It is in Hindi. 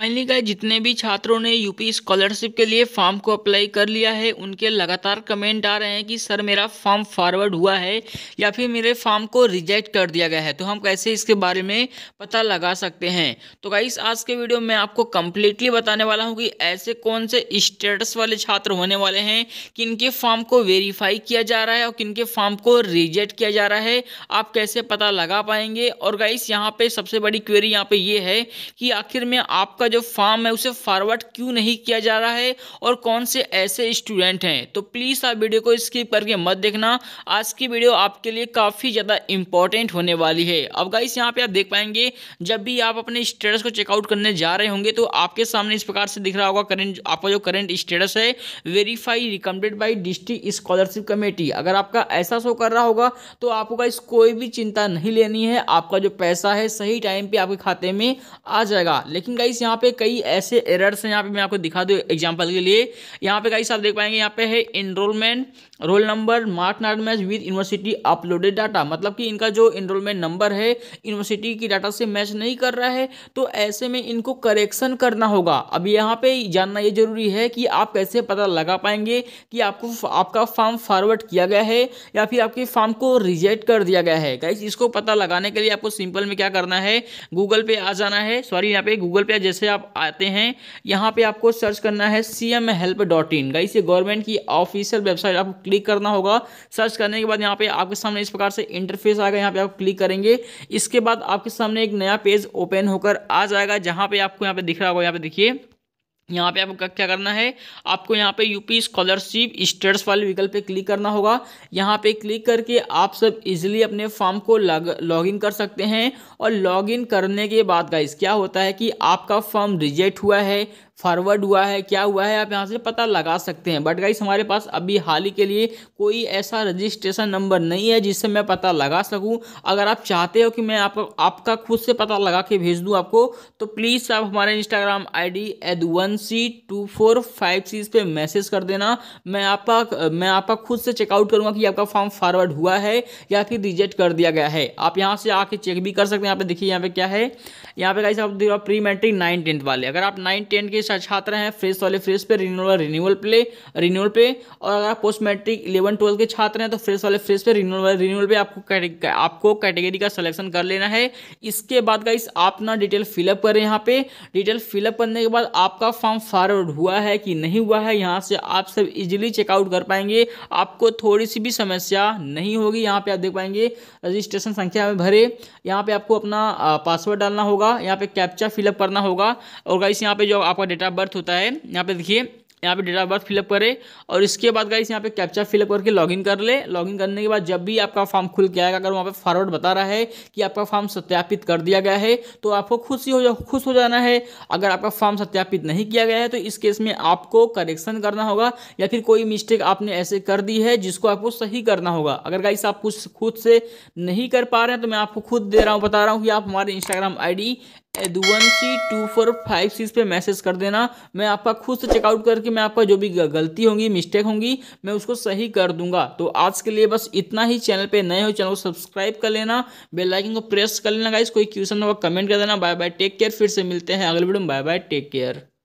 फाइनली गए जितने भी छात्रों ने यूपी स्कॉलरशिप के लिए फॉर्म को अप्लाई कर लिया है उनके लगातार कमेंट आ रहे हैं कि सर मेरा फॉर्म फॉरवर्ड हुआ है या फिर मेरे फॉर्म को रिजेक्ट कर दिया गया है तो हम कैसे इसके बारे में पता लगा सकते हैं तो गाइस आज के वीडियो में आपको कम्प्लीटली बताने वाला हूँ कि ऐसे कौन से स्टेटस वाले छात्र होने वाले हैं कि इनके फॉर्म को वेरीफाई किया जा रहा है और किनके फॉर्म को रिजेक्ट किया जा रहा है आप कैसे पता लगा पाएंगे और गाइस यहाँ पर सबसे बड़ी क्वेरी यहाँ पर ये है कि आखिर में आपका का जो फॉर्म है उसे फॉरवर्ड क्यों नहीं किया जा रहा है और कौन से ऐसे स्टूडेंट हैं तो प्लीज़ आप वीडियो को स्किप करके मत देखना आज की वीडियो आपके लिए काफ़ी ज़्यादा इंपॉर्टेंट होने वाली है अब गाइस यहाँ पे आप देख पाएंगे जब भी आप अपने स्टेटस को चेकआउट करने जा रहे होंगे तो आपके सामने इस प्रकार से दिख रहा होगा करेंट आपका जो करेंट स्टेटस है verify recommended by district scholarship committee अगर आपका ऐसा शो कर रहा होगा तो आपको गाइस कोई भी चिंता नहीं लेनी है आपका जो पैसा है सही टाइम पर आपके खाते में आ जाएगा लेकिन गाइस यहाँ यहाँ पे कई ऐसे एरर्स हैं यहाँ पे मैं आपको दिखा दूँ एग्जाम्पल के लिए यहाँ पे कई आप देख पाएंगे यहाँ पे है enrolment roll number mark not match with university uploaded data मतलब कि इनका जो इनरोलमेंट नंबर है यूनिवर्सिटी की डाटा से मैच नहीं कर रहा है तो ऐसे में इनको करेक्शन करना होगा अब यहाँ पे जानना ये जरूरी है कि आप कैसे पता लगा पाएंगे कि आपको आपका फॉर्म फॉरवर्ड किया गया है या फिर आपके फॉर्म को रिजेक्ट कर दिया गया है गाइज इसको पता लगाने के लिए आपको सिंपल में क्या करना है गूगल पे आ जाना है सॉरी यहाँ पे गूगल पे जैसे आप आते हैं यहाँ पे आपको सर्च करना है C M help dot in guys ये गवर्नमेंट की ऑफिशियल वेबसाइट आपको क्लिक करना होगा सर्च करने के बाद यहाँ पे आपके सामने इस प्रकार से इंटरफेस आएगा यहाँ पे आप क्लिक करेंगे इसके बाद आपके सामने एक नया पेज ओपन होकर आ जाएगा जहाँ पे आपको यहाँ पे दिख रहा होगा यहाँ पे देखिए यहाँ पे आपको क्या करना है आपको यहाँ पे यूपी स्कॉलरशिप स्टेट्स वाले विकल्प पे क्लिक करना होगा यहाँ पे क्लिक करके आप सब इजीली अपने फॉर्म को लॉग इन कर सकते हैं और लॉग इन करने के बाद गाइस क्या होता है कि आपका फॉर्म रिजेक्ट हुआ है फॉरवर्ड हुआ है क्या हुआ है आप यहाँ से पता लगा सकते हैं बट गाइस हमारे पास अभी हाल ही के लिए कोई ऐसा रजिस्ट्रेशन नंबर नहीं है जिससे मैं पता लगा सकूँ अगर आप चाहते हो कि मैं आप, आपका खुद से पता लगा के भेज दूँ आपको तो प्लीज़ आप हमारे Instagram I D ad one C two four five C पर मैसेज कर देना मैं आपका मैं आपका खुद से चेकआउट करूँगा कि आपका फॉर्म फॉरवर्ड हुआ है या फिर रिजेक्ट कर दिया गया है आप यहाँ से आके चेक भी कर सकते हैं यहाँ पे देखिए यहाँ पे क्या है यहाँ पे गाइस आप प्री मैट्रिक नाइन टेंथ वाले अगर आप नाइन टेंथ के छात्र हैं फ्रेश वाले फ्रेश पे रिन्यूअल वाले रिन्यूअल पे रिन्यूअल पे और अगर आप पोस्ट मैट्रिक इलेवन ट्वेल्थ के छात्र हैं तो फ्रेश वाले फ्रेश पे रिन्यूअल वाले रिन्यूअल पे आपको आपको कैटेगरी का सिलेक्शन कर लेना है इसके बाद का इस आप ना डिटेल फिलअप करें यहाँ पे डिटेल फिलअप करने के बाद आपका फॉर्म फॉरवर्ड हुआ है कि नहीं हुआ है यहाँ से आप सब इजिली चेकआउट कर पाएंगे आपको थोड़ी सी भी समस्या नहीं होगी यहाँ पर आप देख पाएंगे रजिस्ट्रेशन संख्या में भरे यहाँ पर आपको अपना पासवर्ड डालना होगा यहाँ पर कैप्चा फिलअप करना होगा और गाइस यहाँ पे जो आपका डेट ऑफ बर्थ होता है यहाँ पे देखिए यहाँ पे डेट ऑफ बर्थ फिलअप करें और इसके बाद गाइस यहाँ पे कैप्चा फिलअप करके लॉगिन कर ले लॉगिन करने के बाद जब भी आपका फॉर्म खुल के आएगा अगर वहाँ पे फॉरवर्ड बता रहा है कि आपका फॉर्म सत्यापित कर दिया गया है तो आपको खुशी हो जा खुश हो जाना है अगर आपका फॉर्म सत्यापित नहीं किया गया है तो इस केस में आपको करेक्शन करना होगा या फिर कोई मिस्टेक आपने ऐसे कर दी है जिसको आपको सही करना होगा अगर गाइस आप कुछ खुद से नहीं कर पा रहे हैं तो मैं आपको खुद दे रहा हूँ बता रहा हूँ कि आप हमारे Instagram I D one C two four five six पर मैसेज कर देना मैं आपका खुद से चेकआउट करके मैं आपका जो भी गलती होंगी मिस्टेक होंगी मैं उसको सही कर दूंगा तो आज के लिए बस इतना ही चैनल पे नए हो चैनल को सब्सक्राइब कर लेना बेल आइकन को प्रेस कर लेना गाइस कोई क्वेश्चन होगा कमेंट कर देना बाय बाय टेक केयर फिर से मिलते हैं अगले वीडियो में बाय बाय टेक केयर